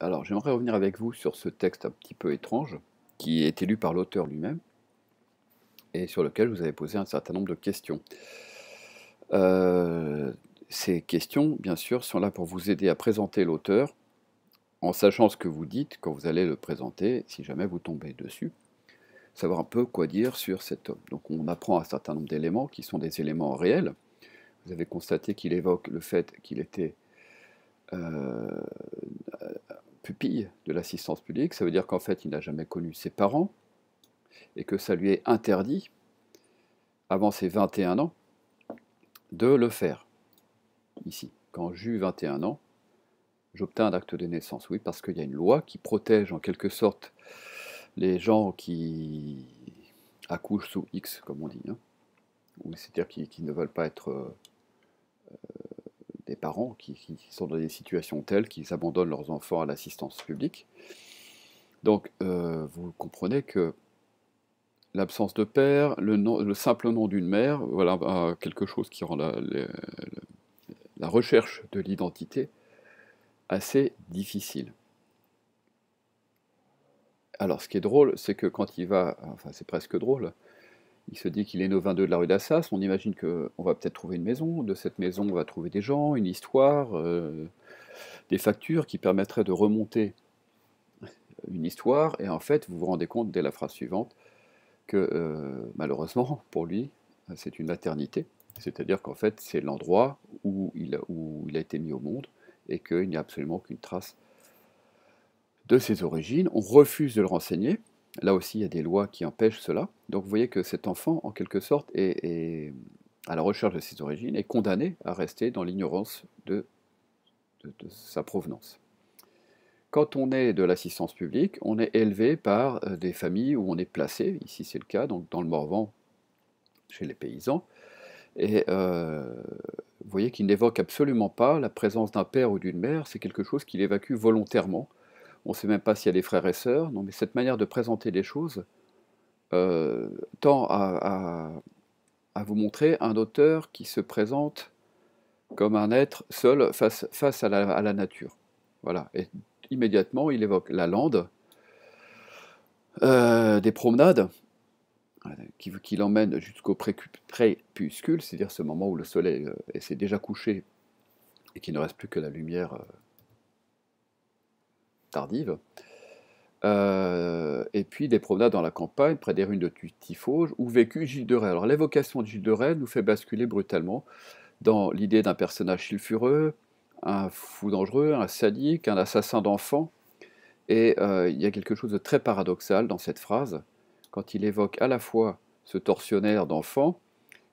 alors j'aimerais revenir avec vous sur ce texte un petit peu étrange qui est lu par l'auteur lui-même et sur lequel vous avez posé un certain nombre de questions. Euh, ces questions, bien sûr, sont là pour vous aider à présenter l'auteur en sachant ce que vous dites quand vous allez le présenter, si jamais vous tombez dessus, savoir un peu quoi dire sur cet homme. Donc on apprend un certain nombre d'éléments qui sont des éléments réels. Vous avez constaté qu'il évoque le fait qu'il était euh, pupille de l'assistance publique, ça veut dire qu'en fait il n'a jamais connu ses parents et que ça lui est interdit, avant ses 21 ans, de le faire. Ici, quand j'ai eu 21 ans, j'obtins un acte de naissance, oui, parce qu'il y a une loi qui protège en quelque sorte les gens qui accouchent sous X, comme on dit, hein, c'est-à-dire qui, ne veulent pas être euh, des parents qui, sont dans des situations telles qu'ils abandonnent leurs enfants à l'assistance publique. Donc, euh, vous comprenez que l'absence de père, le, simple nom d'une mère, voilà quelque chose qui rend la recherche de l'identité assez difficile. Alors, ce qui est drôle, c'est que quand il va, enfin, c'est presque drôle, il se dit qu'il est 22 de la rue d'Assas. On imagine qu'on va peut-être trouver une maison. De cette maison, on va trouver des gens, une histoire, euh, des factures qui permettraient de remonter une histoire. Et en fait, vous vous rendez compte dès la phrase suivante que euh, malheureusement, pour lui, c'est une maternité. C'est-à-dire qu'en fait, c'est l'endroit où il a été mis au monde et qu'il n'y a absolument aucune trace de ses origines. On refuse de le renseigner Là aussi, il y a des lois qui empêchent cela. Donc vous voyez que cet enfant, en quelque sorte, est, à la recherche de ses origines, est condamné à rester dans l'ignorance de, sa provenance. Quand on est de l'assistance publique, on est élevé par euh, des familles où on est placé, ici c'est le cas, donc dans le Morvan, chez les paysans, et euh, vous voyez qu'il n'évoque absolument pas la présence d'un père ou d'une mère, c'est quelque chose qu'il évacue volontairement on ne sait même pas s'il y a des frères et sœurs, Non, mais cette manière de présenter les choses euh, tend à, vous montrer un auteur qui se présente comme un être seul face, à, la, nature. Voilà. Et immédiatement, il évoque la lande, euh, des promenades euh, qui, l'emmènent jusqu'au crépuscule, c'est-à-dire ce moment où le soleil s'est déjà couché et qu'il ne reste plus que la lumière tardive. Euh, et puis des promenades dans la campagne, près des ruines de Tifauge, où vécut Gilles de Rais. Alors l'évocation de Gilles de Rais nous fait basculer brutalement dans l'idée d'un personnage sulfureux, un fou dangereux, un sadique, un assassin d'enfants. Et euh, il y a quelque chose de très paradoxal dans cette phrase, quand il évoque à la fois ce tortionnaire d'enfants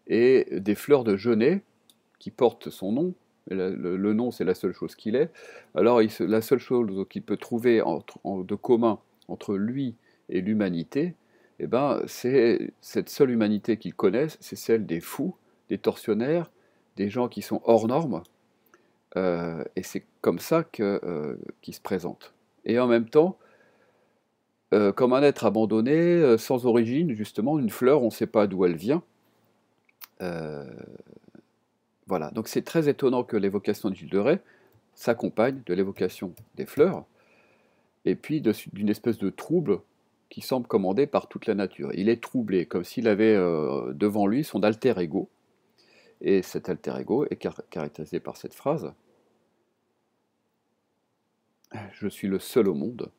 et des fleurs de genêt qui portent son nom, le, nom c'est la seule chose qu'il est, alors la seule chose qu'il peut trouver de commun entre lui et l'humanité, eh ben, c'est cette seule humanité qu'il connaît, c'est celle des fous, des tortionnaires, des gens qui sont hors normes, euh, et c'est comme ça euh, qu'il se présente. Et en même temps, euh, comme un être abandonné, sans origine, justement, une fleur, on ne sait pas d'où elle vient, voilà, donc c'est très étonnant que l'évocation du de s'accompagne de l'évocation des fleurs, et puis d'une espèce de trouble qui semble commandé par toute la nature. Il est troublé, comme s'il avait euh, devant lui son alter ego, et cet alter ego est caractérisé par cette phrase Je suis le seul au monde,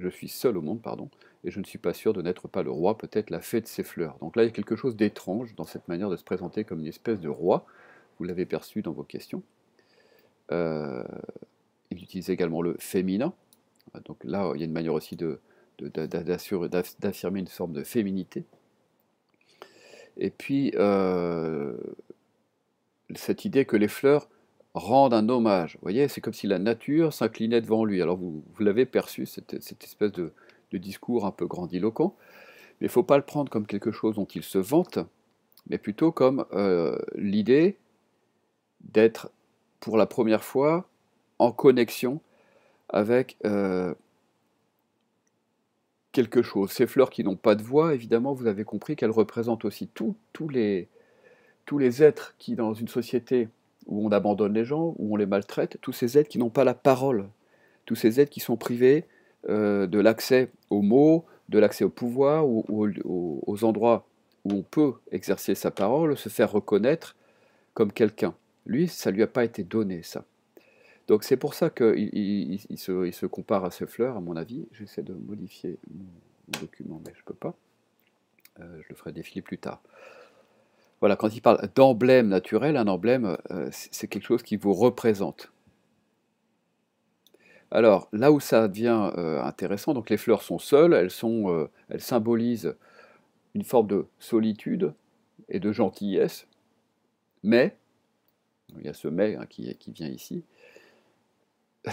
je suis seul au monde, pardon, et je ne suis pas sûr de n'être pas le roi, peut-être la fée de ces fleurs. Donc là, il y a quelque chose d'étrange dans cette manière de se présenter comme une espèce de roi, vous l'avez perçu dans vos questions. Euh, il utilise également le féminin. Donc là, il y a une manière aussi d'affirmer une forme de féminité. Et puis, euh, cette idée que les fleurs rendent un hommage. Vous voyez, c'est comme si la nature s'inclinait devant lui. Alors vous, vous l'avez perçu, cette, espèce de, discours un peu grandiloquent. Mais il ne faut pas le prendre comme quelque chose dont il se vante, mais plutôt comme euh, l'idée d'être pour la première fois en connexion avec euh, quelque chose. Ces fleurs qui n'ont pas de voix, évidemment, vous avez compris qu'elles représentent aussi tous les, tous les êtres qui, dans une société où on abandonne les gens, où on les maltraite, tous ces êtres qui n'ont pas la parole, tous ces êtres qui sont privés euh, de l'accès aux mots, de l'accès au pouvoir, ou, aux endroits où on peut exercer sa parole, se faire reconnaître comme quelqu'un. Lui, ça lui a pas été donné, ça. Donc c'est pour ça qu'il il, se, compare à ces fleurs, à mon avis. J'essaie de modifier mon document, mais je ne peux pas. Euh, je le ferai défiler plus tard. Voilà, quand il parle d'emblème naturel, un emblème, euh, c'est quelque chose qui vous représente. Alors, là où ça devient euh, intéressant, donc les fleurs sont seules, elles, sont, elles symbolisent une forme de solitude et de gentillesse, mais il y a ce mais hein, qui, vient ici,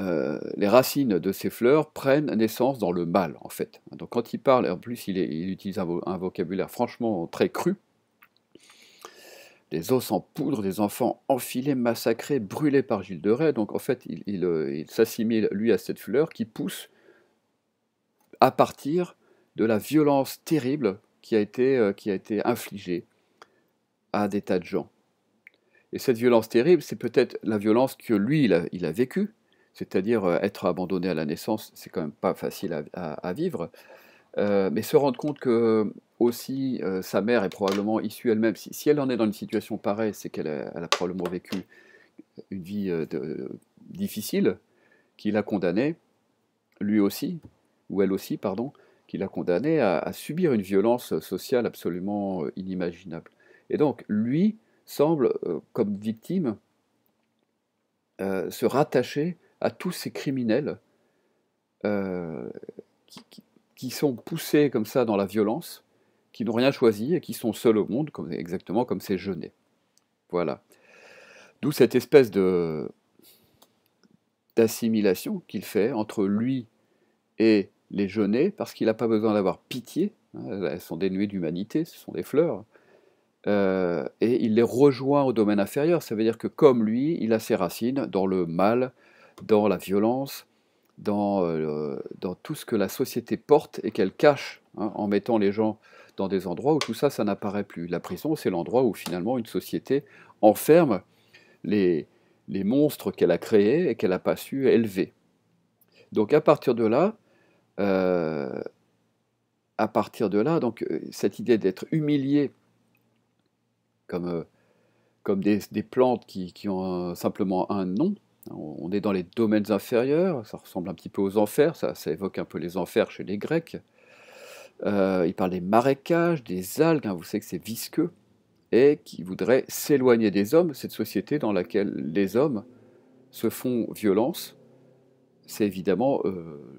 euh, les racines de ces fleurs prennent naissance dans le mal, en fait. Donc quand il parle, en plus il, utilise un, vocabulaire franchement très cru, des os en poudre, des enfants enfilés, massacrés, brûlés par Gilles de Rais. Donc en fait, euh, il, s'assimile, lui, à cette fleur qui pousse à partir de la violence terrible qui a été euh, infligée à des tas de gens. Et cette violence terrible, c'est peut-être la violence que lui, il a, vécue, c'est-à-dire euh, être abandonné à la naissance, c'est quand même pas facile à, vivre. Euh, mais se rendre compte que aussi euh, sa mère est probablement issue elle-même. Si, si, elle en est dans une situation pareille, c'est qu'elle a, probablement vécu une vie difficile qui l'a condamné lui aussi, ou elle aussi, pardon, qui l'a condamné à, subir une violence sociale absolument inimaginable. Et donc, lui, semble, euh, comme victime, euh, se rattacher à tous ces criminels euh, qui, sont poussés comme ça dans la violence, qui n'ont rien choisi et qui sont seuls au monde, exactement comme ces jeûnés. Voilà. D'où cette espèce de d'assimilation qu'il fait entre lui et les jeunets, parce qu'il n'a pas besoin d'avoir pitié. Hein, elles sont dénuées d'humanité, ce sont des fleurs. Euh, et il les rejoint au domaine inférieur. Ça veut dire que comme lui, il a ses racines dans le mal, dans la violence, dans, euh, tout ce que la société porte et qu'elle cache hein, en mettant les gens dans des endroits où tout ça, ça n'apparaît plus. La prison, c'est l'endroit où finalement une société enferme les, monstres qu'elle a créés et qu'elle n'a pas su élever. Donc à partir de là, euh, à partir de là, donc cette idée d'être humilié comme, euh, comme des, plantes qui, ont euh, simplement un nom. On est dans les domaines inférieurs, ça ressemble un petit peu aux enfers, ça, évoque un peu les enfers chez les Grecs. Euh, il parle des marécages, des algues, hein, vous savez que c'est visqueux, et qui voudrait s'éloigner des hommes, cette société dans laquelle les hommes se font violence, c'est évidemment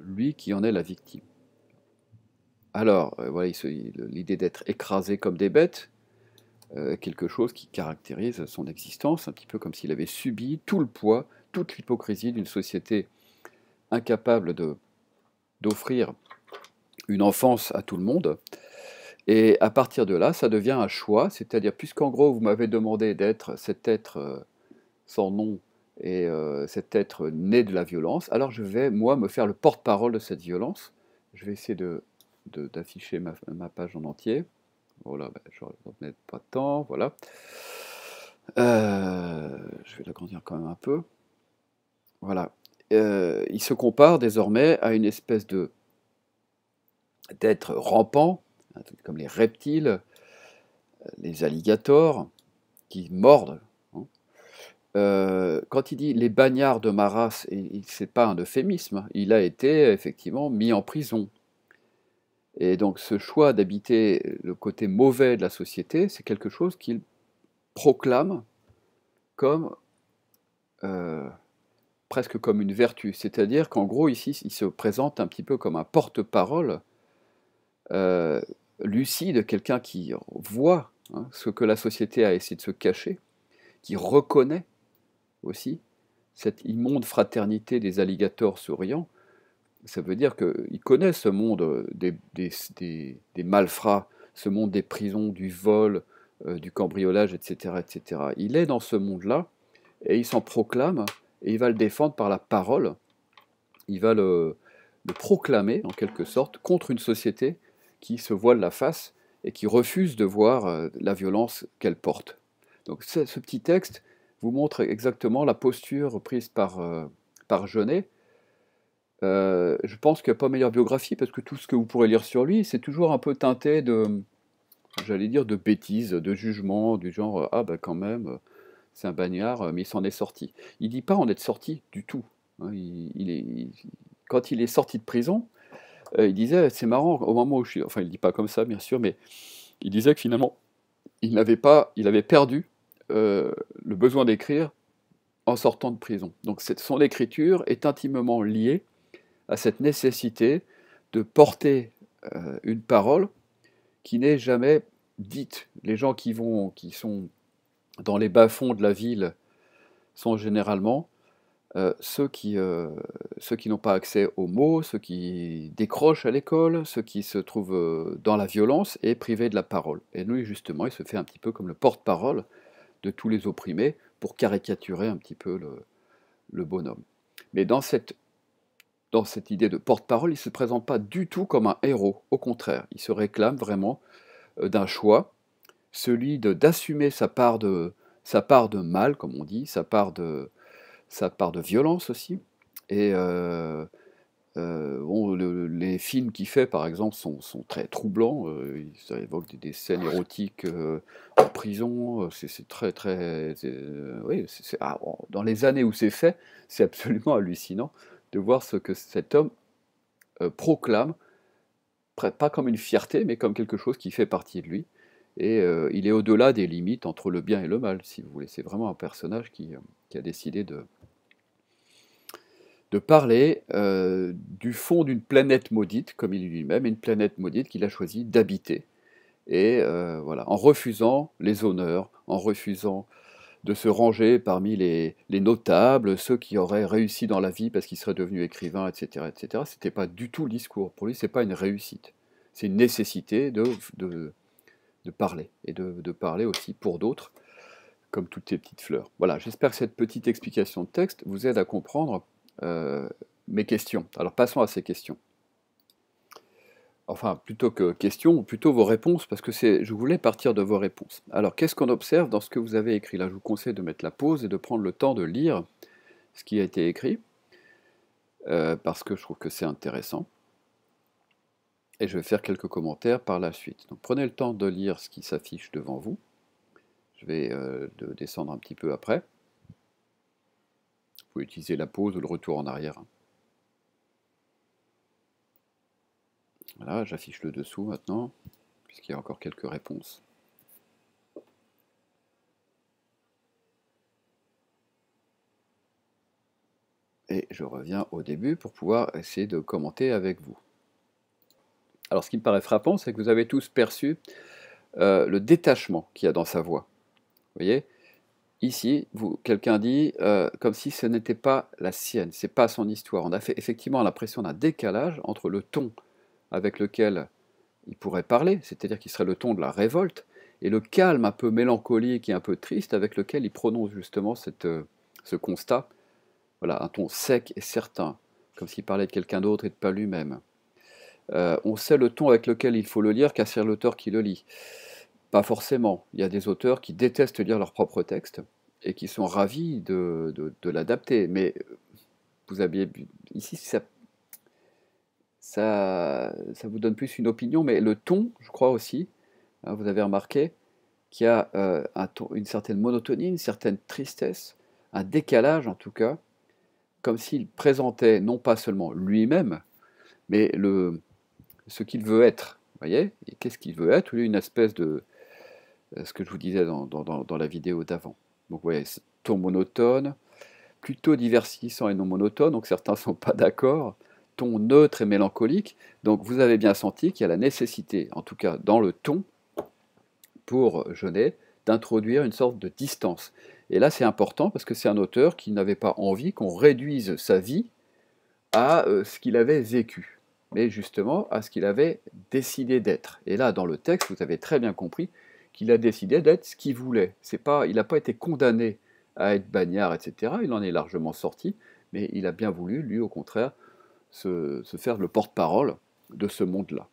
lui qui en est la victime. Alors, voilà, l'idée d'être écrasé comme des bêtes, euh, quelque chose qui caractérise son existence, un petit peu comme s'il avait subi tout le poids, toute l'hypocrisie d'une société incapable d'offrir une enfance à tout le monde. Et à partir de là, ça devient un choix, c'est-à-dire puisqu'en gros vous m'avez demandé d'être cet être euh, sans nom et euh, cet être né de la violence, alors je vais moi me faire le porte-parole de cette violence. Je vais essayer d'afficher ma page en entier. Voilà, ben, je n'en pas temps. voilà. Euh, je vais l'agrandir quand même un peu. Voilà. Euh, il se compare désormais à une espèce de d'être rampant, comme les reptiles, les alligators, qui mordent. Hein. Euh, quand il dit les bagnards de ma race, ce n'est pas un euphémisme, hein, il a été effectivement mis en prison. Et donc ce choix d'habiter le côté mauvais de la société, c'est quelque chose qu'il proclame comme euh, presque comme une vertu. C'est-à-dire qu'en gros, ici, il se présente un petit peu comme un porte-parole euh, lucide, quelqu'un qui voit hein, ce que la société a essayé de se cacher, qui reconnaît aussi cette immonde fraternité des alligators souriants, ça veut dire qu'il connaît ce monde euh, des, malfrats, ce monde des prisons, du vol, euh, du cambriolage, etc., etc. Il est dans ce monde-là et il s'en proclame et il va le défendre par la parole. Il va le, proclamer, en quelque sorte, contre une société qui se voile la face et qui refuse de voir euh, la violence qu'elle porte. Donc ce, petit texte vous montre exactement la posture prise par, par Genet euh, je pense qu'il n'y a pas meilleure biographie parce que tout ce que vous pourrez lire sur lui, c'est toujours un peu teinté de, j'allais dire, de bêtises, de jugements, du genre euh, ah ben quand même, euh, c'est un bagnard, mais il s'en est sorti. Il dit pas en être sorti du tout. Hein. Il, est, quand il est sorti de prison, il disait c'est marrant au moment où je suis, enfin il dit pas comme ça bien sûr, mais il disait que finalement il n'avait pas, il avait perdu le besoin d'écrire en sortant de prison. Donc cette, son écriture est intimement liée à cette nécessité de porter euh, une parole qui n'est jamais dite. Les gens qui vont, qui sont dans les bas-fonds de la ville, sont généralement euh, ceux qui, euh, ceux qui n'ont pas accès aux mots, ceux qui décrochent à l'école, ceux qui se trouvent dans la violence et privés de la parole. Et lui, justement, il se fait un petit peu comme le porte-parole de tous les opprimés pour caricaturer un petit peu le bonhomme. Mais dans cette dans cette idée de porte-parole, il ne se présente pas du tout comme un héros. Au contraire, il se réclame vraiment euh, d'un choix, celui d'assumer sa part de sa part de mal, comme on dit, sa part de sa part de violence aussi. Et euh, euh, les films qu'il fait, par exemple, sont, très troublants. il ça évoque des, scènes érotiques en prison. C'est très, très. oui, ah, oh, dans les années où c'est fait, c'est absolument hallucinant voir ce que cet homme euh, proclame, pas comme une fierté, mais comme quelque chose qui fait partie de lui. Et euh, il est au-delà des limites entre le bien et le mal, si vous voulez. C'est vraiment un personnage qui, euh, a décidé de, de parler du fond d'une planète maudite, comme il lui-même, une planète maudite qu'il a choisi d'habiter. Et voilà, en refusant les honneurs, en refusant de se ranger parmi les, notables, ceux qui auraient réussi dans la vie parce qu'ils seraient devenus écrivains, etc. etc. Ce n'était pas du tout le discours. Pour lui, C'est pas une réussite. C'est une nécessité de, de, parler, et de, parler aussi pour d'autres, comme toutes ces petites fleurs. Voilà, j'espère que cette petite explication de texte vous aide à comprendre euh, mes questions. Alors passons à ces questions enfin plutôt que questions, plutôt vos réponses, parce que je voulais partir de vos réponses. Alors qu'est-ce qu'on observe dans ce que vous avez écrit Là, je vous conseille de mettre la pause et de prendre le temps de lire ce qui a été écrit, euh, parce que je trouve que c'est intéressant. Et je vais faire quelques commentaires par la suite. Donc prenez le temps de lire ce qui s'affiche devant vous. Je vais euh, descendre un petit peu après. Vous pouvez utiliser la pause ou le retour en arrière. Hein. Voilà, j'affiche le dessous maintenant, puisqu'il y a encore quelques réponses. Et je reviens au début pour pouvoir essayer de commenter avec vous. Alors ce qui me paraît frappant, c'est que vous avez tous perçu euh, le détachement qu'il y a dans sa voix. Vous voyez Ici, quelqu'un dit euh, comme si ce n'était pas la sienne, c'est pas son histoire. On a fait effectivement l'impression d'un décalage entre le ton avec lequel il pourrait parler, c'est-à-dire qui serait le ton de la révolte, et le calme un peu mélancolique et un peu triste avec lequel il prononce justement cette, euh, ce constat, voilà, un ton sec et certain, comme s'il parlait de quelqu'un d'autre et de pas lui-même. Euh, on sait le ton avec lequel il faut le lire, qu'à l'auteur qui le lit. Pas forcément. Il y a des auteurs qui détestent lire leur propre texte et qui sont ravis de, l'adapter. Mais euh, vous aviez ici, ça ça, vous donne plus une opinion, mais le ton, je crois aussi, hein, vous avez remarqué qu'il y a euh, une certaine monotonie, une certaine tristesse, un décalage en tout cas, comme s'il présentait non pas seulement lui-même, mais le, ce qu'il veut être. vous voyez Et qu'est-ce qu'il veut être ou une espèce de. Euh, ce que je vous disais dans, la vidéo d'avant. Donc, vous voyez, ton monotone, plutôt diversifiant et non monotone, donc certains ne sont pas d'accord ton neutre et mélancolique. Donc vous avez bien senti qu'il y a la nécessité, en tout cas dans le ton, pour euh, Jeunet, d'introduire une sorte de distance. Et là, c'est important parce que c'est un auteur qui n'avait pas envie qu'on réduise sa vie à euh, ce qu'il avait vécu, mais justement à ce qu'il avait décidé d'être. Et là, dans le texte, vous avez très bien compris qu'il a décidé d'être ce qu'il voulait. C'est pas, il n'a pas été condamné à être bagnard, etc. Il en est largement sorti, mais il a bien voulu, lui, au contraire, se, faire le porte-parole de ce monde-là.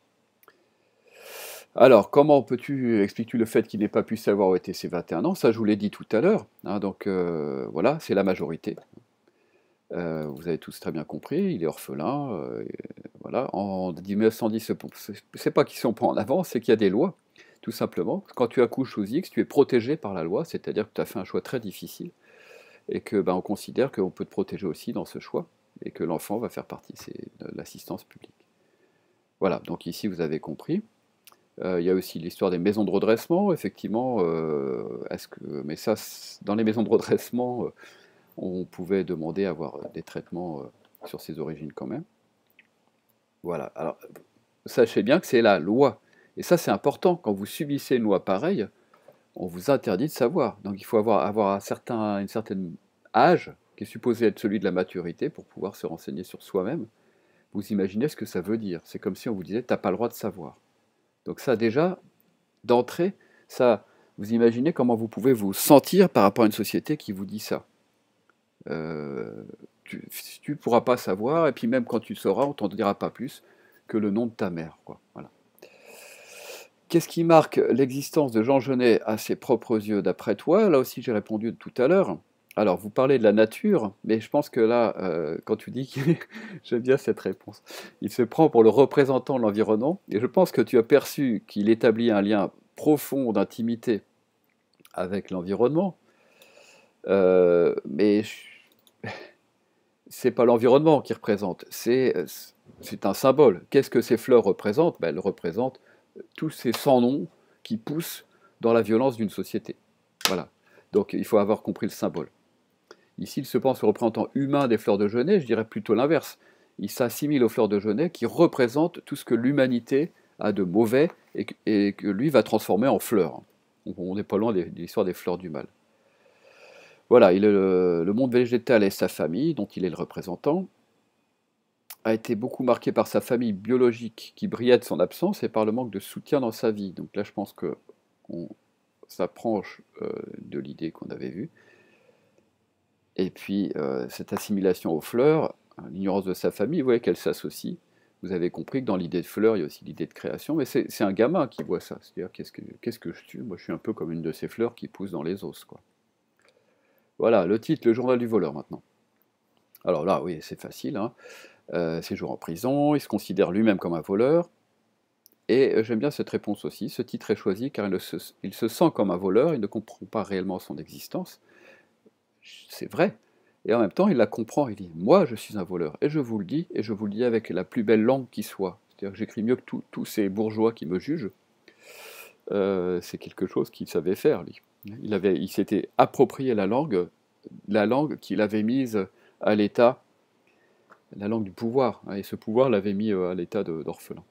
Alors, comment peux-tu expliquer le fait qu'il n'ait pas pu savoir où étaient ses 21 ans Ça, je vous l'ai dit tout à l'heure. Hein, donc, euh, voilà, c'est la majorité. Euh, vous avez tous très bien compris, il est orphelin. Euh, voilà. En 1910, c'est pas qu'ils sont pas en avance, c'est qu'il y a des lois, tout simplement. Quand tu accouches aux X, tu es protégé par la loi, c'est-à-dire que tu as fait un choix très difficile et que ben, on considère qu'on peut te protéger aussi dans ce choix et que l'enfant va faire partie, de l'assistance publique. Voilà, donc ici vous avez compris. Euh, il y a aussi l'histoire des maisons de redressement, effectivement. Euh, est-ce que, mais ça, dans les maisons de redressement, euh, on pouvait demander à avoir des traitements sur ses origines quand même. Voilà, alors sachez bien que c'est la loi. Et ça, c'est important. Quand vous subissez une loi pareille, on vous interdit de savoir. Donc il faut avoir, avoir un certain, une certaine âge qui est supposé être celui de la maturité pour pouvoir se renseigner sur soi-même, vous imaginez ce que ça veut dire. C'est comme si on vous disait t'as pas le droit de savoir. Donc ça déjà, d'entrée, ça, vous imaginez comment vous pouvez vous sentir par rapport à une société qui vous dit ça. Euh, tu ne pourras pas savoir, et puis même quand tu sauras, on t'en dira pas plus que le nom de ta mère. Quoi. Voilà. Qu'est-ce qui marque l'existence de Jean Genet à ses propres yeux d'après toi Là aussi j'ai répondu tout à l'heure. Alors, vous parlez de la nature, mais je pense que là, euh, quand tu dis, j'aime bien cette réponse, il se prend pour le représentant de l'environnement, et je pense que tu as perçu qu'il établit un lien profond d'intimité avec l'environnement, euh, mais ce c'est pas l'environnement qui représente, c'est un symbole. Qu'est-ce que ces fleurs représentent ben, Elles représentent euh, tous ces sans-noms qui poussent dans la violence d'une société. Voilà. Donc il faut avoir compris le symbole. Ici, il se pense au représentant humain des fleurs de genêt, je dirais plutôt l'inverse. Il s'assimile aux fleurs de genêt qui représentent tout ce que l'humanité a de mauvais et que, lui va transformer en fleurs. On n'est pas loin de l'histoire des fleurs du mal. Voilà, le, monde végétal et sa famille, dont il est le représentant, a été beaucoup marqué par sa famille biologique qui brillait de son absence et par le manque de soutien dans sa vie. Donc là, je pense qu'on s'approche euh, de l'idée qu'on avait vue. Et puis, euh, cette assimilation aux fleurs, hein, l'ignorance de sa famille, vous voyez qu'elle s'associe. Vous avez compris que dans l'idée de fleurs, il y a aussi l'idée de création, mais c'est un gamin qui voit ça. C'est-à-dire, qu'est-ce que, je tue Moi, je suis un peu comme une de ces fleurs qui poussent dans les os. Voilà, le titre, le journal du voleur maintenant. Alors là, oui, c'est facile. Hein. Euh, en prison, il se considère lui-même comme un voleur. Et euh, j'aime bien cette réponse aussi. Ce titre est choisi car il se, sent comme un voleur, il ne comprend pas réellement son existence c'est vrai. Et en même temps, il la comprend, il dit Moi, je suis un voleur, et je vous le dis, et je vous le dis avec la plus belle langue qui soit. C'est-à-dire que j'écris mieux que tous ces bourgeois qui me jugent. Euh, c'est quelque chose qu'il savait faire, lui. Il, avait, il s'était approprié la langue, la langue qu'il avait mise à l'état, la langue du pouvoir, hein, et ce pouvoir l'avait mis euh, à l'état d'orphelin.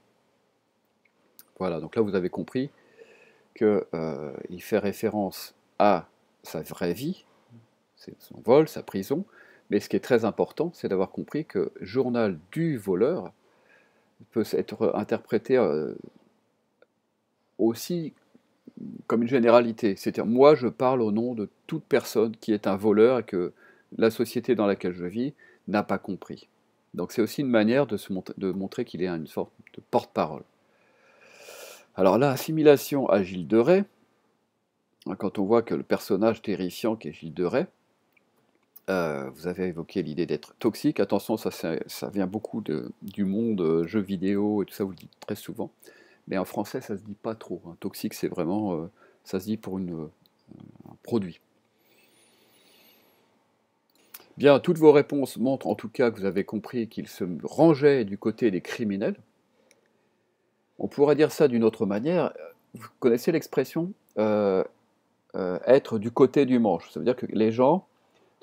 Voilà, donc là vous avez compris qu'il euh, fait référence à sa vraie vie, son vol, sa prison, mais ce qui est très important, c'est d'avoir compris que journal du voleur peut être interprété euh, aussi comme une généralité. C'est-à-dire, moi, je parle au nom de toute personne qui est un voleur et que la société dans laquelle je vis n'a pas compris. Donc c'est aussi une manière de, montrer qu'il est une sorte de porte-parole. Alors l'assimilation à Gilles de quand on voit que le personnage terrifiant qui est Gilles de euh, vous avez évoqué l'idée d'être toxique. Attention, ça, ça, vient beaucoup du monde jeu jeux vidéo et tout ça, vous le dites très souvent. Mais en français, ça se dit pas trop. Hein. Toxique, c'est vraiment, euh, ça se dit pour une, euh, un produit. Bien, toutes vos réponses montrent en tout cas que vous avez compris qu'il se rangeait du côté des criminels. On pourrait dire ça d'une autre manière. Vous connaissez l'expression être du côté du manche. Ça veut dire que les gens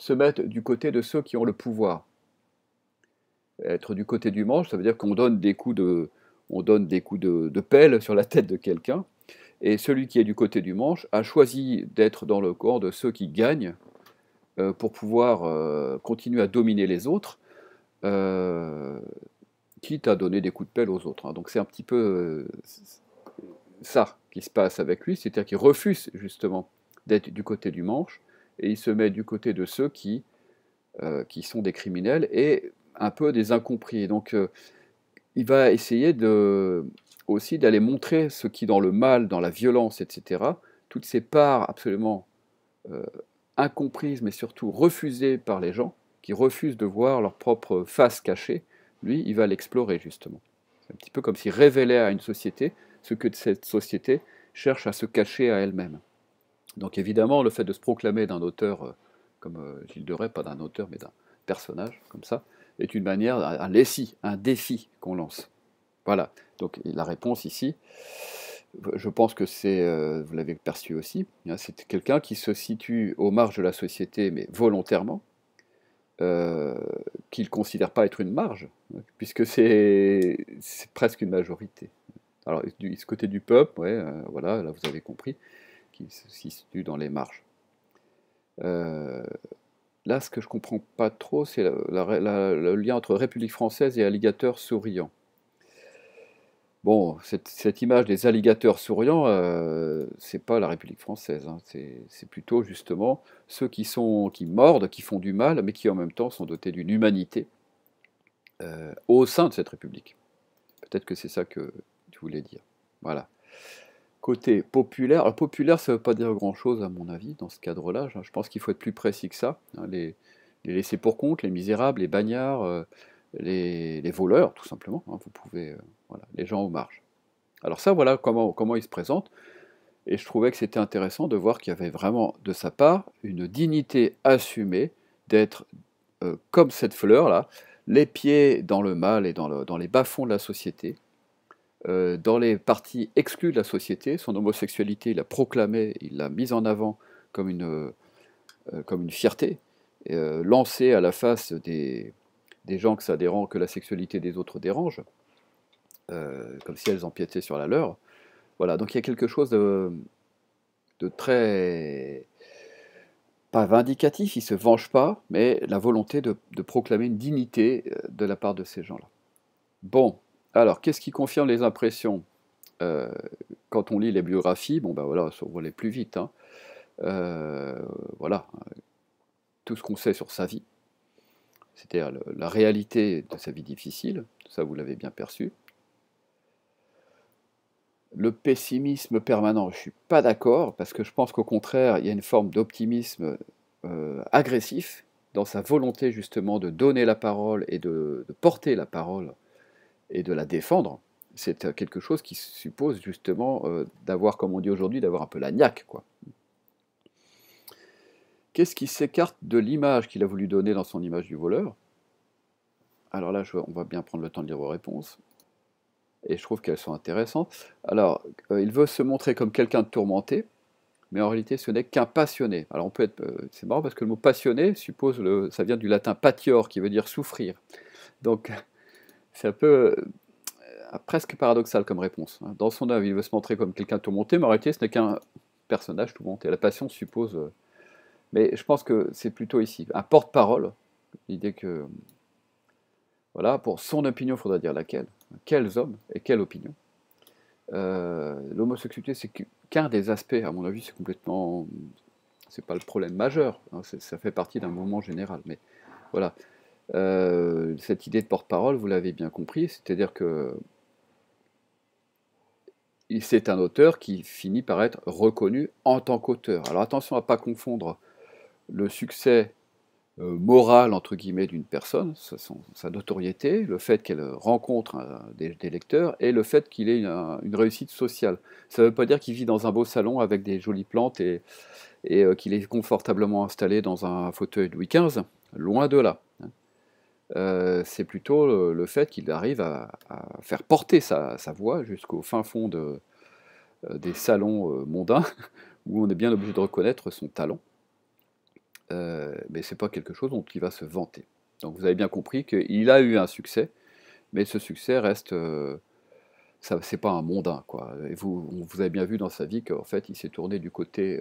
se mettre du côté de ceux qui ont le pouvoir. Être du côté du manche, ça veut dire qu'on donne des coups de, on donne des coups de, pelle sur la tête de quelqu'un, et celui qui est du côté du manche a choisi d'être dans le corps de ceux qui gagnent euh, pour pouvoir euh, continuer à dominer les autres, euh, quitte à donner des coups de pelle aux autres. Hein. Donc c'est un petit peu ça qui se passe avec lui, c'est-à-dire qu'il refuse justement d'être du côté du manche et il se met du côté de ceux qui, euh, qui sont des criminels et un peu des incompris. Donc euh, il va essayer de, aussi d'aller montrer ce qui, dans le mal, dans la violence, etc., toutes ces parts absolument euh, incomprises, mais surtout refusées par les gens, qui refusent de voir leur propre face cachée, lui, il va l'explorer justement. C'est un petit peu comme s'il révélait à une société ce que cette société cherche à se cacher à elle-même. Donc évidemment, le fait de se proclamer d'un auteur euh, comme euh, Gilles de pas d'un auteur, mais d'un personnage comme ça, est une manière, un lessi, un défi qu'on lance. Voilà. Donc la réponse ici, je pense que c'est, euh, vous l'avez perçu aussi, hein, c'est quelqu'un qui se situe aux marges de la société, mais volontairement, qu'il ne considère pas être une marge, hein, puisque c'est presque une majorité. Alors, du, côté du peuple, ouais, voilà, là vous avez compris qui se situe dans les marges. Euh, là, ce que je ne comprends pas trop, c'est le lien entre République française et alligator souriant. Bon, cette, image des alligators souriants, euh, c'est pas la République française, hein. c'est plutôt justement ceux qui, sont, qui mordent, qui font du mal, mais qui en même temps sont dotés d'une humanité euh, au sein de cette République. Peut-être que c'est ça que tu voulais dire. Voilà. Côté populaire, alors euh, populaire ça ne veut pas dire grand-chose à mon avis dans ce cadre-là, je pense qu'il faut être plus précis que ça. Hein, les, les laissés pour compte, les misérables, les bagnards, euh, les, voleurs tout simplement, hein, vous pouvez, euh, voilà, les gens aux marges. Alors ça voilà comment, comment ils se présente, et je trouvais que c'était intéressant de voir qu'il y avait vraiment de sa part une dignité assumée d'être comme cette fleur-là, les pieds dans le mal et dans, le, dans les bas-fonds de la société, euh, dans les parties exclues de la société. Son homosexualité, il l'a proclamé, il l'a mise en avant comme une, euh, euh, comme une fierté, lancée à la face des, des gens que, ça dérange, que la sexualité des autres dérange, comme si elles empiétaient sur la leur. Voilà, donc il y a quelque chose de, très pas vindicatif, il ne se venge pas, mais la volonté de, de, proclamer une dignité de la part de ces gens-là. Bon, alors, qu'est-ce qui confirme les impressions euh, Quand on lit les biographies, bon ben voilà, on va les plus vite. Hein. Euh, voilà, tout ce qu'on sait sur sa vie, c'est-à-dire la réalité de sa vie difficile, ça vous l'avez bien perçu. Le pessimisme permanent, je ne suis pas d'accord, parce que je pense qu'au contraire, il y a une forme d'optimisme euh, agressif dans sa volonté justement de donner la parole et de porter la parole et de la défendre, c'est euh, quelque chose qui suppose justement euh, d'avoir, comme on dit aujourd'hui, d'avoir un peu la niaque. Quoi. Qu'est-ce qui s'écarte de l'image qu'il a voulu donner dans son image du voleur Alors là, je, on va bien prendre le temps de lire vos réponses. Et je trouve qu'elles sont intéressantes. Alors, euh, il veut se montrer comme quelqu'un de tourmenté, mais en réalité, ce n'est qu'un passionné. Alors, on peut être, c'est marrant parce que le mot passionné suppose, le, ça vient du latin patior, qui veut dire souffrir. Donc, c'est un peu euh, presque paradoxal comme réponse. Hein. Dans son œuvre, il veut se montrer comme quelqu'un tourmenté, mais en réalité, ce n'est qu'un personnage tout monté. La passion suppose. Euh, mais je pense que c'est plutôt ici un porte-parole. L'idée que voilà, pour son opinion, il faudra dire laquelle, quels hommes et quelle opinion. Euh, l'homosexualité, c'est qu'un des aspects, à mon avis, c'est complètement. C'est pas le problème majeur, hein, ça fait partie d'un mouvement général. Mais voilà, euh, cette idée de porte-parole, vous l'avez bien compris, c'est-à-dire que c'est un auteur qui finit par être reconnu en tant qu'auteur. Alors attention à ne pas confondre le succès euh, moral, entre guillemets, d'une personne, sa, notoriété, le fait qu'elle rencontre des, lecteurs, et le fait qu'il ait une, réussite sociale. Ça ne veut pas dire qu'il vit dans un beau salon avec des jolies plantes et, euh, qu'il est confortablement installé dans un fauteuil de Louis XV, loin de là. Hein. Euh, c'est plutôt le, fait qu'il arrive à, faire porter sa, voix jusqu'au fin fond euh, des salons euh, mondains, où on est bien obligé de reconnaître son talent. mais ce n'est pas quelque chose dont il va se vanter. Donc vous avez bien compris qu'il a eu un succès, mais ce succès reste ce c'est pas un mondain quoi. Et vous, vous avez bien vu dans sa vie qu'en fait il s'est tourné du côté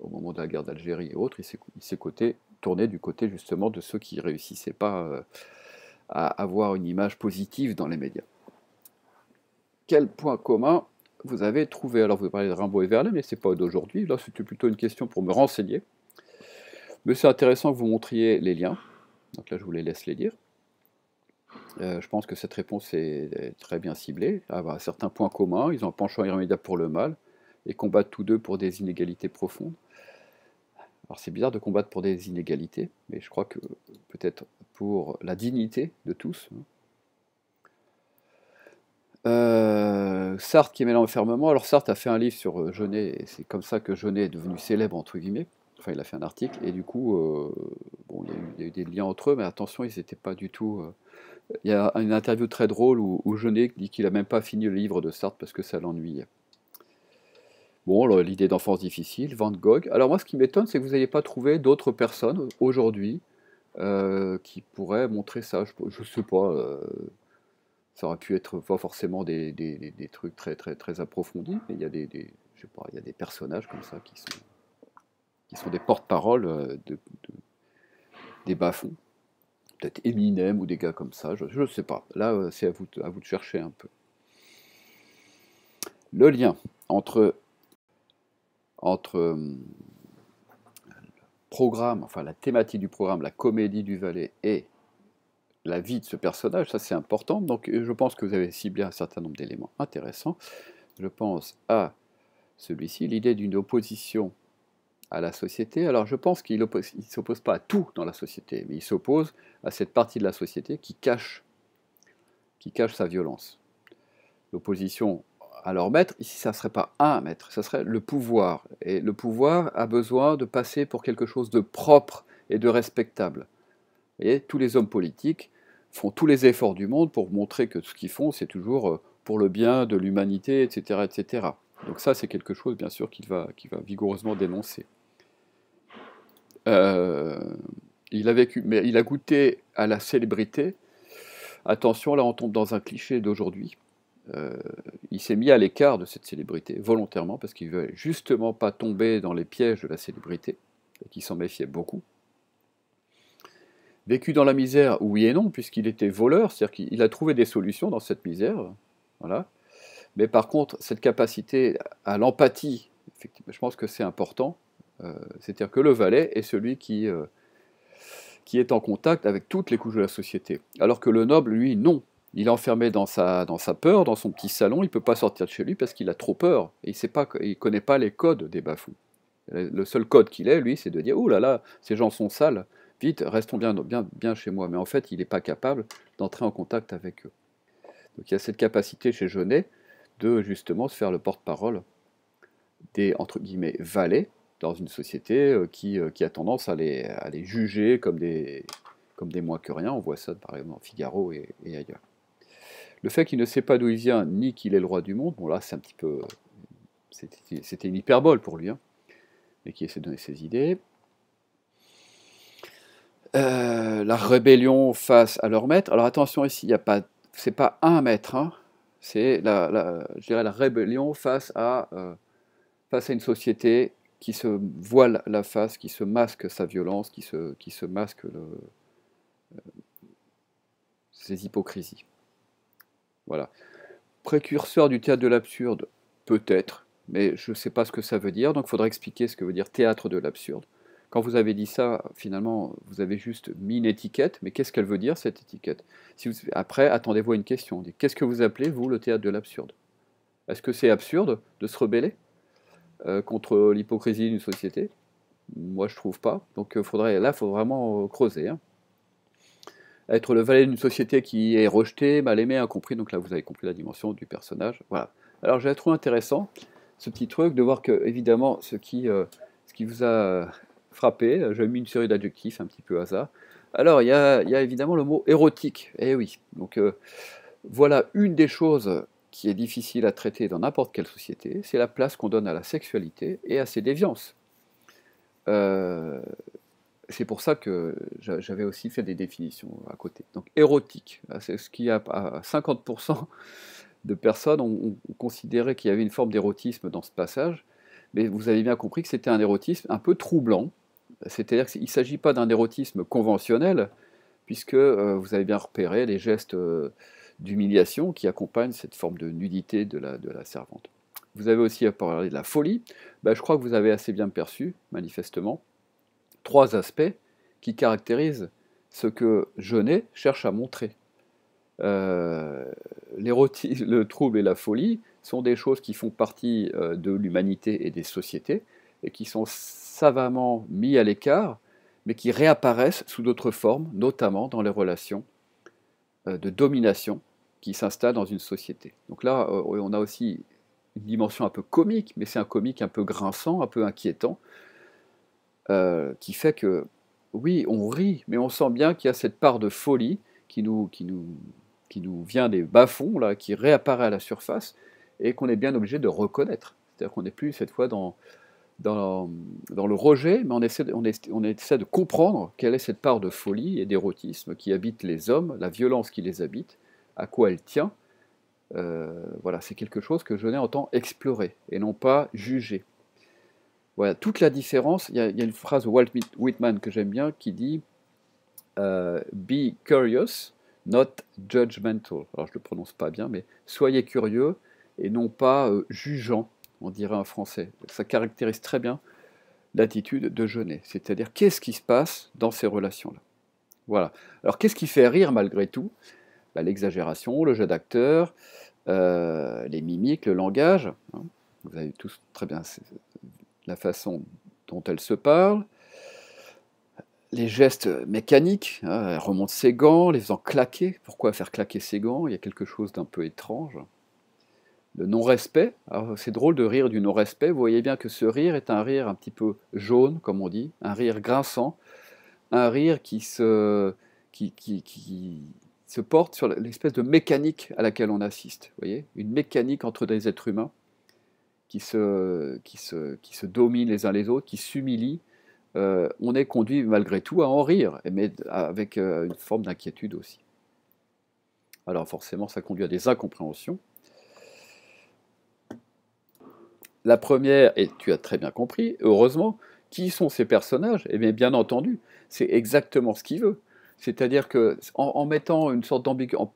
au moment de la guerre d'Algérie et autres, il s'est coté tourner du côté justement de ceux qui réussissaient pas euh, à avoir une image positive dans les médias. Quel point commun vous avez trouvé Alors vous parlez de Rimbaud et Verlaine, mais c'est pas d'aujourd'hui. Là, c'était plutôt une question pour me renseigner. Mais c'est intéressant que vous montriez les liens. Donc là, je vous les laisse les lire. Euh, je pense que cette réponse est très bien ciblée. Ah, bah, certains points communs, ils ont un penchant irrémédiable pour le mal et combattent tous deux pour des inégalités profondes. Alors c'est bizarre de combattre pour des inégalités, mais je crois que peut-être pour la dignité de tous. Hein. Euh, Sartre qui met l'enfermement. Alors Sartre a fait un livre sur euh, Jeunet, et c'est comme ça que Jeunet est devenu célèbre, entre guillemets. Enfin, il a fait un article, et du coup, euh, il, y a eu, des liens entre eux, mais attention, ils n'étaient pas du tout... Il y a une interview très drôle où, où Jeunet dit qu'il n'a même pas fini le livre de Sartre parce que ça l'ennuyait. Bon, l'idée d'enfance difficile, Van Gogh. Alors moi, ce qui m'étonne, c'est que vous n'ayez pas trouvé d'autres personnes aujourd'hui euh, qui pourraient montrer ça. Je ne sais pas. Euh, ça aurait pu être pas forcément des, trucs très très très approfondis, mais il y a des, je pas, il y a des personnages comme ça qui sont qui sont des porte-paroles euh, de, des bas Peut-être Eminem ou des gars comme ça, je ne sais pas. Là, c'est à vous, à vous de chercher un peu. Le lien entre entre euh, programme, enfin la thématique du programme, la comédie du valet et la vie de ce personnage, ça c'est important. Donc euh, je pense que vous avez ciblé un certain nombre d'éléments intéressants. Je pense à celui-ci, l'idée d'une opposition à la société. Alors je pense qu'il ne s'oppose pas à tout dans la société, mais il s'oppose à cette partie de la société qui cache, qui cache sa violence. L'opposition alors leur maître, ici ça ne serait pas un maître, ça serait le pouvoir. Et le pouvoir a besoin de passer pour quelque chose de propre et de respectable. Et tous les hommes politiques font tous les efforts du monde pour montrer que ce qu'ils font, c'est toujours euh, pour le bien de l'humanité, etc., etc. Donc ça, c'est quelque chose, bien sûr, qu'il va, qu'il va vigoureusement dénoncer. Euh, il a vécu, mais il a goûté à la célébrité. Attention, là, on tombe dans un cliché d'aujourd'hui. Euh, il s'est mis à l'écart de cette célébrité, volontairement, parce qu'il ne justement pas tomber dans les pièges de la célébrité, et qu'il s'en méfiait beaucoup. Vécu dans la misère, oui et non, puisqu'il était voleur, c'est-à-dire qu'il a trouvé des solutions dans cette misère, voilà. Mais par contre, cette capacité à l'empathie, je pense que c'est important, euh, c'est-à-dire que le valet est celui qui, euh, qui est en contact avec toutes les couches de la société, alors que le noble, lui, non, il est enfermé dans sa, dans sa peur, dans son petit salon, il ne peut pas sortir de chez lui parce qu'il a trop peur. Et il ne connaît pas les codes des bafous. Le seul code qu'il ait, lui, c'est de dire Oh là là, ces gens sont sales, vite, restons bien, bien, bien chez moi. Mais en fait, il n'est pas capable d'entrer en contact avec eux. Donc il y a cette capacité chez Jeunet de justement se faire le porte-parole des entre guillemets valets dans une société euh, qui, euh, qui a tendance à les, à les, juger comme des, comme des moins que rien. On voit ça par exemple en Figaro et ailleurs. Le fait qu'il ne sait pas d'où il vient, ni qu'il est le roi du monde, bon là c'est un petit peu... C'était une hyperbole pour lui, hein, mais qui essaie de donner ses idées. Euh, la rébellion face à leur maître. Alors attention ici, il n'y a pas, c'est pas un maître, hein. c'est la, rébellion face à, euh, face à une société qui se voile la face, qui se masque sa violence, qui se, qui se masque euh, ses hypocrisies. Voilà. Précurseur du théâtre de l'absurde, peut-être, mais je ne sais pas ce que ça veut dire, donc il faudra expliquer ce que veut dire théâtre de l'absurde. Quand vous avez dit ça, finalement, vous avez juste mis une étiquette, mais qu'est-ce qu'elle veut dire, cette étiquette si Après, attendez-vous à une question. Qu'est-ce que vous appelez, vous, le théâtre de l'absurde Est-ce que c'est absurde de se rebeller euh, contre l'hypocrisie d'une société Moi, je ne trouve pas. Donc, euh, faudrait, là, il faut vraiment creuser. Hein être le valet d'une société qui est rejetée, mal aimée, incompris. Donc là, vous avez compris la dimension du personnage. Voilà. Alors, j'ai trouvé intéressant ce petit truc de voir que, évidemment, ce qui, euh, ce qui vous a euh, frappé, euh, j'ai mis une série d'adjectifs un petit peu hasard. Alors, il y, a, évidemment le mot érotique. Eh oui. Donc, voilà une des choses qui est difficile à traiter dans n'importe quelle société, c'est la place qu'on donne à la sexualité et à ses déviances. Euh, c'est pour ça que j'avais aussi fait des définitions à côté. Donc érotique, c'est ce qui a 50% de personnes ont, considéré qu'il y avait une forme d'érotisme dans ce passage, mais vous avez bien compris que c'était un érotisme un peu troublant, c'est-à-dire qu'il ne s'agit pas d'un érotisme conventionnel, puisque euh, vous avez bien repéré les gestes euh, d'humiliation qui accompagnent cette forme de nudité de la, servante. Vous avez aussi parlé de la folie, bah, je crois que vous avez assez bien perçu, manifestement, trois aspects qui caractérisent ce que Genet cherche à montrer. Euh, L'érotisme, le trouble et la folie sont des choses qui font partie euh, de l'humanité et des sociétés, et qui sont savamment mis à l'écart, mais qui réapparaissent sous d'autres formes, notamment dans les relations euh, de domination qui s'installent dans une société. Donc là, on a aussi une dimension un peu comique, mais c'est un comique un peu grinçant, un peu inquiétant, euh, qui fait que, oui, on rit, mais on sent bien qu'il y a cette part de folie qui nous, qui nous, vient des bas-fonds, là, qui réapparaît à la surface, et qu'on est bien obligé de reconnaître. C'est-à-dire qu'on n'est plus cette fois dans, dans, le rejet, mais on essaie, on, de comprendre quelle est cette part de folie et d'érotisme qui habite les hommes, la violence qui les habite, à quoi elle tient. Euh, voilà, c'est quelque chose que je n'ai en explorer et non pas juger. Voilà, toute la différence, il y, a une phrase de Walt Whitman que j'aime bien qui dit euh, Be curious, not judgmental. Alors je ne le prononce pas bien, mais soyez curieux et non pas euh, jugeant, on dirait en français. Ça caractérise très bien l'attitude de Jeunet, c'est-à-dire qu'est-ce qui se passe dans ces relations-là. Voilà. Alors qu'est-ce qui fait rire malgré tout bah, L'exagération, le jeu d'acteur, euh, les mimiques, le langage. Hein. Vous avez tous très bien la façon dont elle se parle, les gestes mécaniques, hein, elle remonte ses gants, les faisant claquer. Pourquoi faire claquer ses gants Il y a quelque chose d'un peu étrange. Le non-respect, c'est drôle de rire du non-respect, vous voyez bien que ce rire est un rire un petit peu jaune, comme on dit, un rire grinçant, un rire qui se, qui, qui, se porte sur l'espèce de mécanique à laquelle on assiste, voyez Une mécanique entre des êtres humains qui se, qui se, qui se dominent les uns les autres, qui s'humilient, euh, on est conduit malgré tout à en rire, mais avec euh, une forme d'inquiétude aussi. Alors forcément, ça conduit à des incompréhensions. La première, et tu as très bien compris, heureusement, qui sont ces personnages Eh bien, bien entendu, c'est exactement ce qu'il veut. C'est-à-dire que en, mettant une sorte d'ambigu en,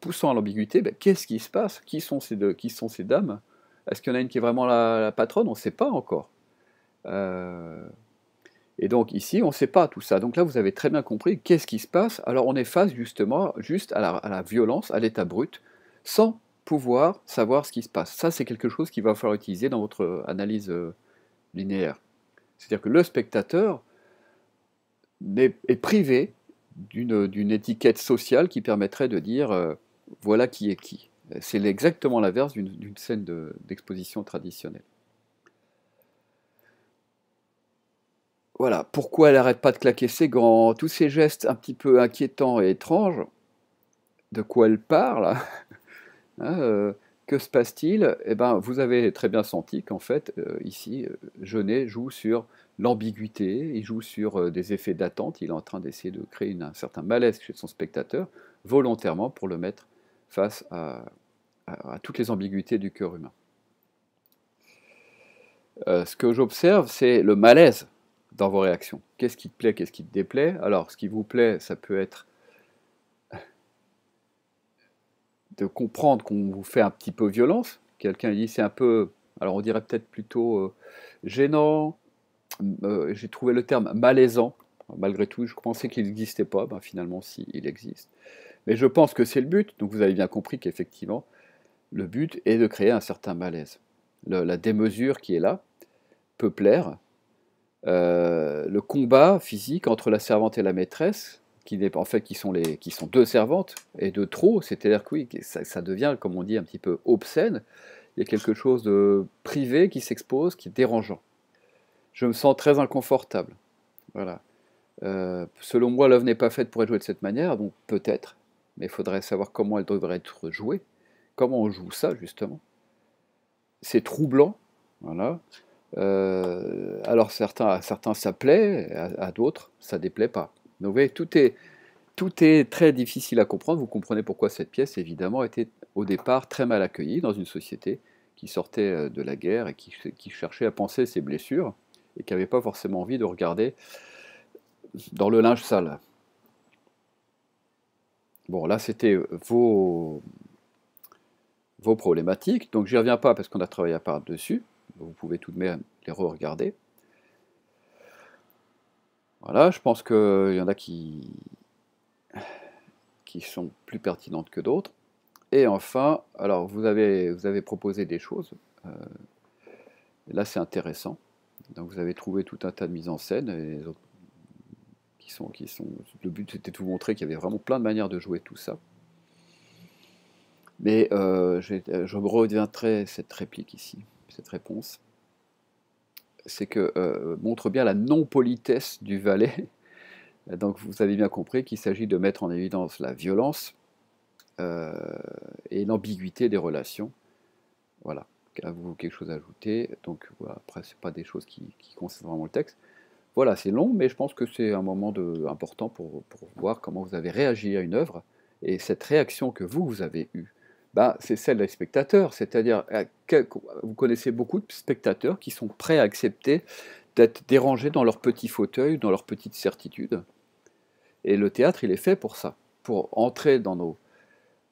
poussant à l'ambiguïté, ben, qu'est-ce qui se passe qui sont, ces qui sont ces dames est-ce qu'il y en a une qui est vraiment la, patronne On ne sait pas encore. Euh, et donc ici, on ne sait pas tout ça. Donc là, vous avez très bien compris qu'est-ce qui se passe. Alors on est face justement juste à la, violence, à l'état brut, sans pouvoir savoir ce qui se passe. Ça, c'est quelque chose qu'il va falloir utiliser dans votre analyse euh, linéaire. C'est-à-dire que le spectateur est, privé d'une étiquette sociale qui permettrait de dire euh, voilà qui est qui. C'est exactement l'inverse d'une scène d'exposition traditionnelle. Voilà, pourquoi elle n'arrête pas de claquer ses gants, tous ces gestes un petit peu inquiétants et étranges, de quoi elle parle hein hein, euh, Que se passe-t-il Eh bien, vous avez très bien senti qu'en fait, euh, ici, Jeunet joue sur l'ambiguïté, il joue sur euh, des effets d'attente, il est en train d'essayer de créer un certain malaise chez son spectateur, volontairement pour le mettre face à, à, toutes les ambiguïtés du cœur humain. Euh, ce que j'observe, c'est le malaise dans vos réactions. Qu'est-ce qui te plaît, qu'est-ce qui te déplaît Alors, ce qui vous plaît, ça peut être de comprendre qu'on vous fait un petit peu violence. Quelqu'un dit c'est un peu, alors on dirait peut-être plutôt euh, gênant. Euh, j'ai trouvé le terme malaisant. Malgré tout, je pensais qu'il n'existait pas. Ben, finalement, si, il existe. Mais je pense que c'est le but. Donc vous avez bien compris qu'effectivement, le but est de créer un certain malaise. la démesure qui est là peut plaire. Euh, le combat physique entre la servante et la maîtresse, qui, en fait, qui, sont, les, qui sont deux servantes et de trop, c'est-à-dire que ça, devient, comme on dit, un petit peu obscène. Il y a quelque chose de privé qui s'expose, qui est dérangeant. Je me sens très inconfortable. Voilà. Euh, selon moi, l'œuvre n'est pas faite pour être jouée de cette manière, donc peut-être, mais il faudrait savoir comment elle devrait être jouée comment on joue ça, justement. C'est troublant, voilà. Euh, alors certains, à certains ça plaît, à, d'autres ça ne déplaît pas. Donc vous voyez, tout est, tout est très difficile à comprendre. Vous comprenez pourquoi cette pièce, évidemment, était au départ très mal accueillie dans une société qui sortait euh, de la guerre et qui, qui cherchait à penser ses blessures et qui n'avait pas forcément envie de regarder dans le linge sale. Bon, là, c'était vos, vos problématiques. Donc j'y reviens pas parce qu'on a travaillé à part dessus. Vous pouvez tout de même les re-regarder. Voilà, je pense qu'il y en a qui, qui sont plus pertinentes que d'autres. Et enfin, alors vous avez, vous avez proposé des choses. Euh, là, c'est intéressant. Donc vous avez trouvé tout un tas de mises en scène qui sont, qui sont. Le but c'était de vous montrer qu'il y avait vraiment plein de manières de jouer tout ça. Mais euh, je euh, je reviendrai cette réplique ici, cette réponse. C'est que euh, montre bien la non-politesse du valet. Donc vous avez bien compris qu'il s'agit de mettre en évidence la violence et l'ambiguïté des relations. Voilà. Avez-vous quelque chose à ajouter Donc voilà, après, ce pas des choses qui, concernent vraiment le texte. Voilà, c'est long, mais je pense que c'est un moment important pour, pour voir comment vous avez réagi à une œuvre et cette réaction que vous, vous avez eue bah, c'est celle des spectateurs. C'est-à-dire, euh, vous connaissez beaucoup de spectateurs qui sont prêts à accepter d'être dérangés dans leur petit fauteuil, dans leur petite certitude. Et le théâtre, il est fait pour ça, pour entrer dans, nos,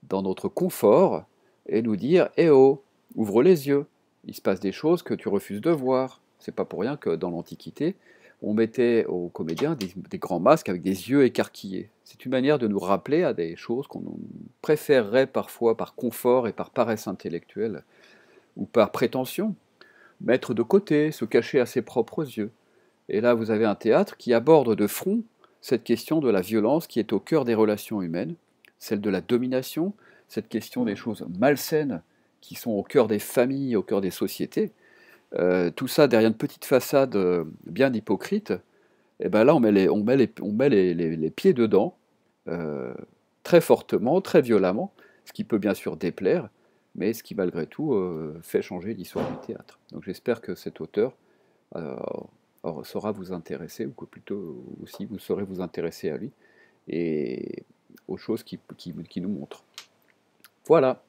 dans notre confort et nous dire Eh oh, ouvre les yeux, il se passe des choses que tu refuses de voir. C'est pas pour rien que dans l'Antiquité, on mettait aux comédiens des, grands masques avec des yeux écarquillés. C'est une manière de nous rappeler à des choses qu'on préférerait parfois par confort et par paresse intellectuelle ou par prétention, mettre de côté, se cacher à ses propres yeux. Et là, vous avez un théâtre qui aborde de front cette question de la violence qui est au cœur des relations humaines, celle de la domination, cette question des choses malsaines qui sont au cœur des familles, au cœur des sociétés. Euh, tout ça derrière une petite façade euh, bien hypocrite, et eh ben là on met les, on met met les, pieds dedans, euh, très fortement, très violemment, ce qui peut bien sûr déplaire, mais ce qui malgré tout fait changer l'histoire du théâtre. Donc j'espère que cet auteur saura vous intéresser, ou que plutôt aussi vous saurez vous intéresser à lui et aux choses qu'il qui, nous montre. Voilà.